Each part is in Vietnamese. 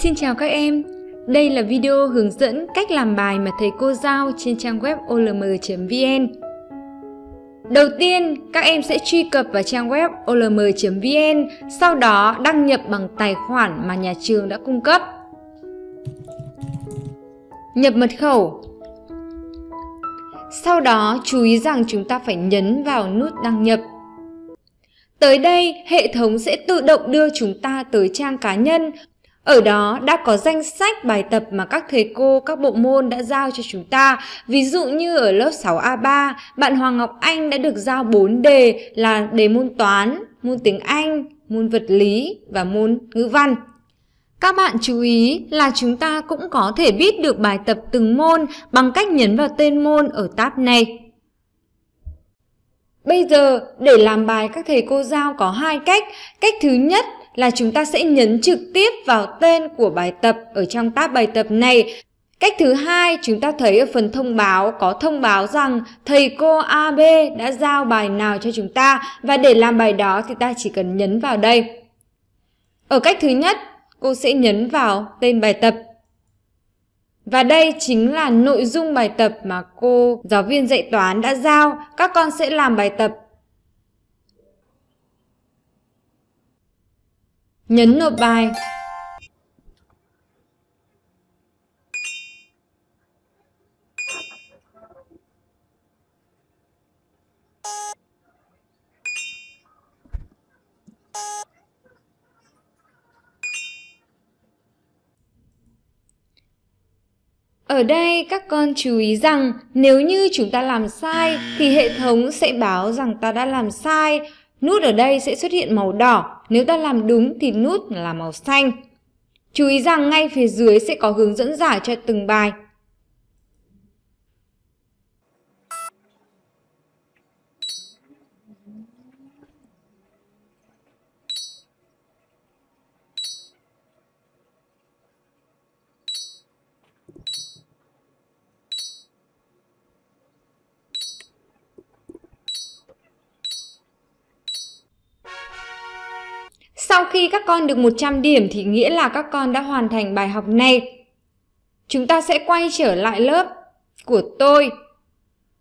Xin chào các em, đây là video hướng dẫn cách làm bài mà thầy cô giao trên trang web olm.vn. Đầu tiên, các em sẽ truy cập vào trang web olm.vn, sau đó đăng nhập bằng tài khoản mà nhà trường đã cung cấp. Nhập mật khẩu Sau đó, chú ý rằng chúng ta phải nhấn vào nút đăng nhập. Tới đây, hệ thống sẽ tự động đưa chúng ta tới trang cá nhân ở đó đã có danh sách bài tập mà các thầy cô các bộ môn đã giao cho chúng ta. Ví dụ như ở lớp 6A3, bạn Hoàng Ngọc Anh đã được giao 4 đề là đề môn toán, môn tiếng Anh, môn vật lý và môn ngữ văn. Các bạn chú ý là chúng ta cũng có thể biết được bài tập từng môn bằng cách nhấn vào tên môn ở tab này. Bây giờ, để làm bài các thầy cô giao có hai cách. Cách thứ nhất là chúng ta sẽ nhấn trực tiếp vào tên của bài tập ở trong tab bài tập này. Cách thứ hai, chúng ta thấy ở phần thông báo có thông báo rằng thầy cô AB đã giao bài nào cho chúng ta và để làm bài đó thì ta chỉ cần nhấn vào đây. Ở cách thứ nhất, cô sẽ nhấn vào tên bài tập. Và đây chính là nội dung bài tập mà cô giáo viên dạy toán đã giao. Các con sẽ làm bài tập nhấn nộp bài Ở đây các con chú ý rằng nếu như chúng ta làm sai thì hệ thống sẽ báo rằng ta đã làm sai. Nút ở đây sẽ xuất hiện màu đỏ nếu ta làm đúng thì nút là màu xanh. Chú ý rằng ngay phía dưới sẽ có hướng dẫn giải cho từng bài Sau khi các con được 100 điểm thì nghĩa là các con đã hoàn thành bài học này. Chúng ta sẽ quay trở lại lớp của tôi.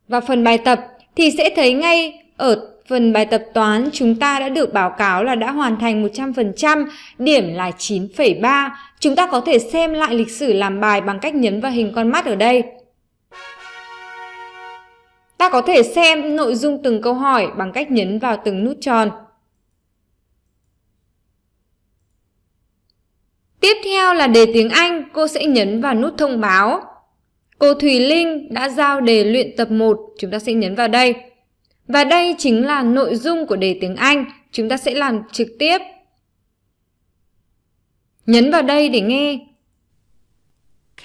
Và phần bài tập thì sẽ thấy ngay ở phần bài tập toán chúng ta đã được báo cáo là đã hoàn thành 100%, điểm là 9,3. Chúng ta có thể xem lại lịch sử làm bài bằng cách nhấn vào hình con mắt ở đây. Ta có thể xem nội dung từng câu hỏi bằng cách nhấn vào từng nút tròn. Tiếp theo là đề tiếng Anh, cô sẽ nhấn vào nút thông báo. Cô Thùy Linh đã giao đề luyện tập 1, chúng ta sẽ nhấn vào đây. Và đây chính là nội dung của đề tiếng Anh, chúng ta sẽ làm trực tiếp. Nhấn vào đây để nghe.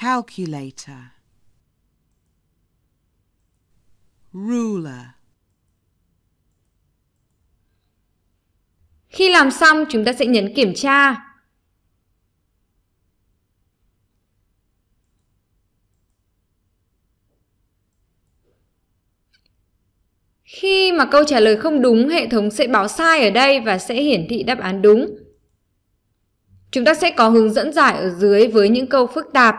Calculator Ruler Khi làm xong, chúng ta sẽ nhấn kiểm tra. Khi mà câu trả lời không đúng, hệ thống sẽ báo sai ở đây và sẽ hiển thị đáp án đúng. Chúng ta sẽ có hướng dẫn giải ở dưới với những câu phức tạp.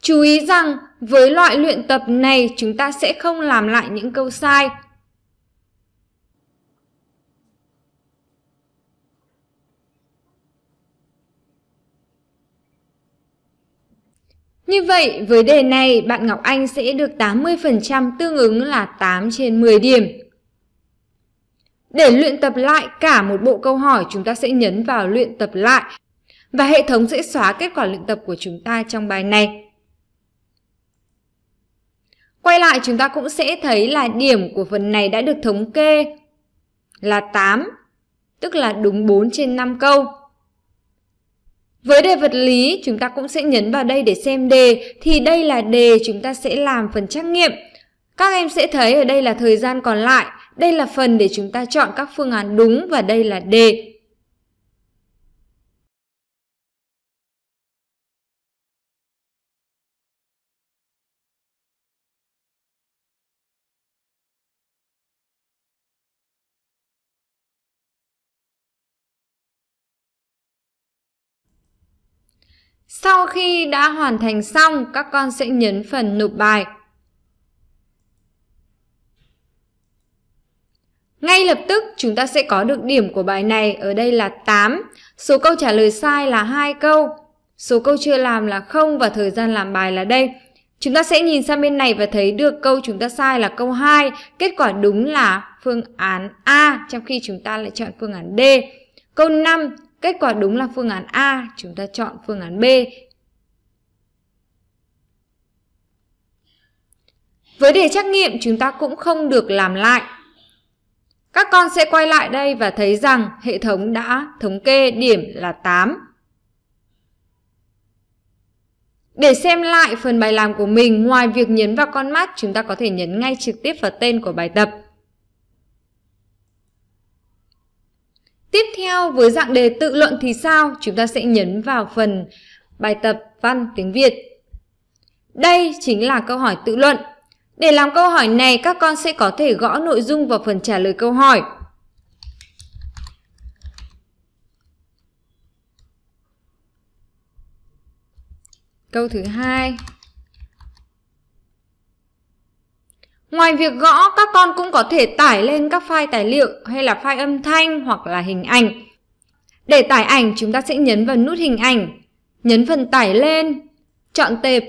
Chú ý rằng với loại luyện tập này chúng ta sẽ không làm lại những câu sai Như vậy, với đề này, bạn Ngọc Anh sẽ được 80% tương ứng là 8 trên 10 điểm. Để luyện tập lại cả một bộ câu hỏi, chúng ta sẽ nhấn vào luyện tập lại và hệ thống sẽ xóa kết quả luyện tập của chúng ta trong bài này. Quay lại chúng ta cũng sẽ thấy là điểm của phần này đã được thống kê là 8, tức là đúng 4 trên 5 câu. Với đề vật lý, chúng ta cũng sẽ nhấn vào đây để xem đề, thì đây là đề chúng ta sẽ làm phần trắc nghiệm. Các em sẽ thấy ở đây là thời gian còn lại, đây là phần để chúng ta chọn các phương án đúng và đây là đề. Sau khi đã hoàn thành xong, các con sẽ nhấn phần nộp bài. Ngay lập tức chúng ta sẽ có được điểm của bài này, ở đây là 8. Số câu trả lời sai là hai câu. Số câu chưa làm là không và thời gian làm bài là đây. Chúng ta sẽ nhìn sang bên này và thấy được câu chúng ta sai là câu 2, kết quả đúng là phương án A trong khi chúng ta lại chọn phương án D. Câu 5, Kết quả đúng là phương án A, chúng ta chọn phương án B. Với đề trắc nghiệm chúng ta cũng không được làm lại. Các con sẽ quay lại đây và thấy rằng hệ thống đã thống kê điểm là 8. Để xem lại phần bài làm của mình, ngoài việc nhấn vào con mắt, chúng ta có thể nhấn ngay trực tiếp vào tên của bài tập. Tiếp theo với dạng đề tự luận thì sao? Chúng ta sẽ nhấn vào phần bài tập văn tiếng Việt. Đây chính là câu hỏi tự luận. Để làm câu hỏi này, các con sẽ có thể gõ nội dung vào phần trả lời câu hỏi. Câu thứ hai Ngoài việc gõ, các con cũng có thể tải lên các file tài liệu hay là file âm thanh hoặc là hình ảnh. Để tải ảnh, chúng ta sẽ nhấn vào nút hình ảnh, nhấn phần tải lên, chọn tệp,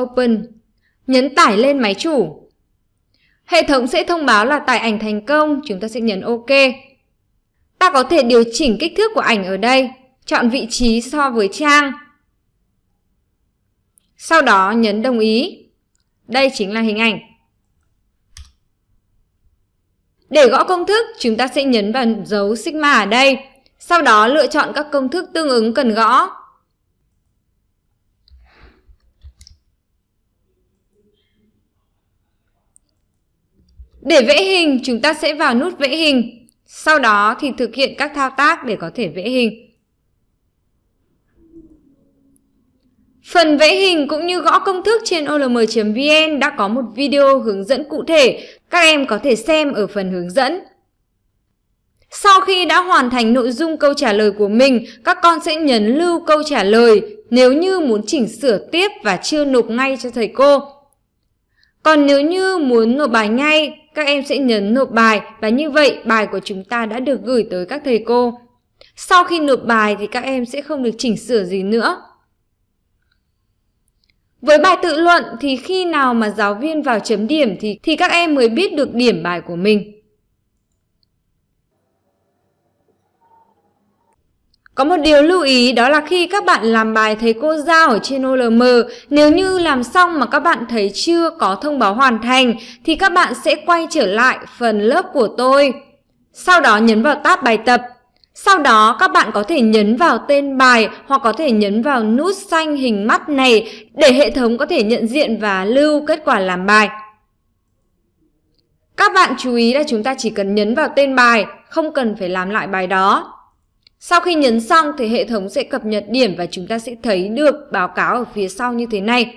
Open, nhấn tải lên máy chủ. Hệ thống sẽ thông báo là tải ảnh thành công, chúng ta sẽ nhấn OK. Ta có thể điều chỉnh kích thước của ảnh ở đây, chọn vị trí so với trang. Sau đó nhấn đồng ý. Đây chính là hình ảnh. Để gõ công thức, chúng ta sẽ nhấn vào dấu sigma ở đây. Sau đó lựa chọn các công thức tương ứng cần gõ. Để vẽ hình, chúng ta sẽ vào nút vẽ hình. Sau đó thì thực hiện các thao tác để có thể vẽ hình. Phần vẽ hình cũng như gõ công thức trên olm.vn đã có một video hướng dẫn cụ thể, các em có thể xem ở phần hướng dẫn. Sau khi đã hoàn thành nội dung câu trả lời của mình, các con sẽ nhấn lưu câu trả lời nếu như muốn chỉnh sửa tiếp và chưa nộp ngay cho thầy cô. Còn nếu như muốn nộp bài ngay, các em sẽ nhấn nộp bài và như vậy bài của chúng ta đã được gửi tới các thầy cô. Sau khi nộp bài thì các em sẽ không được chỉnh sửa gì nữa. Với bài tự luận thì khi nào mà giáo viên vào chấm điểm thì thì các em mới biết được điểm bài của mình. Có một điều lưu ý đó là khi các bạn làm bài thầy cô giao ở trên OLM, nếu như làm xong mà các bạn thấy chưa có thông báo hoàn thành thì các bạn sẽ quay trở lại phần lớp của tôi. Sau đó nhấn vào tab bài tập sau đó các bạn có thể nhấn vào tên bài hoặc có thể nhấn vào nút xanh hình mắt này để hệ thống có thể nhận diện và lưu kết quả làm bài. Các bạn chú ý là chúng ta chỉ cần nhấn vào tên bài, không cần phải làm lại bài đó. Sau khi nhấn xong thì hệ thống sẽ cập nhật điểm và chúng ta sẽ thấy được báo cáo ở phía sau như thế này.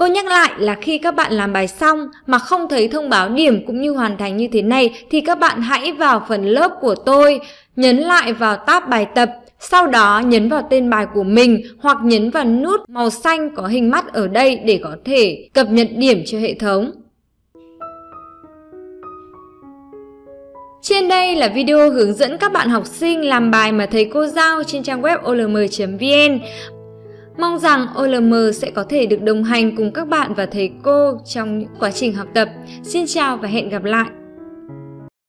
Cô nhắc lại là khi các bạn làm bài xong mà không thấy thông báo điểm cũng như hoàn thành như thế này thì các bạn hãy vào phần lớp của tôi, nhấn lại vào tab bài tập, sau đó nhấn vào tên bài của mình hoặc nhấn vào nút màu xanh có hình mắt ở đây để có thể cập nhật điểm cho hệ thống. Trên đây là video hướng dẫn các bạn học sinh làm bài mà thầy cô giao trên trang web olm.vn. Mong rằng OLM sẽ có thể được đồng hành cùng các bạn và thầy cô trong những quá trình học tập. Xin chào và hẹn gặp lại!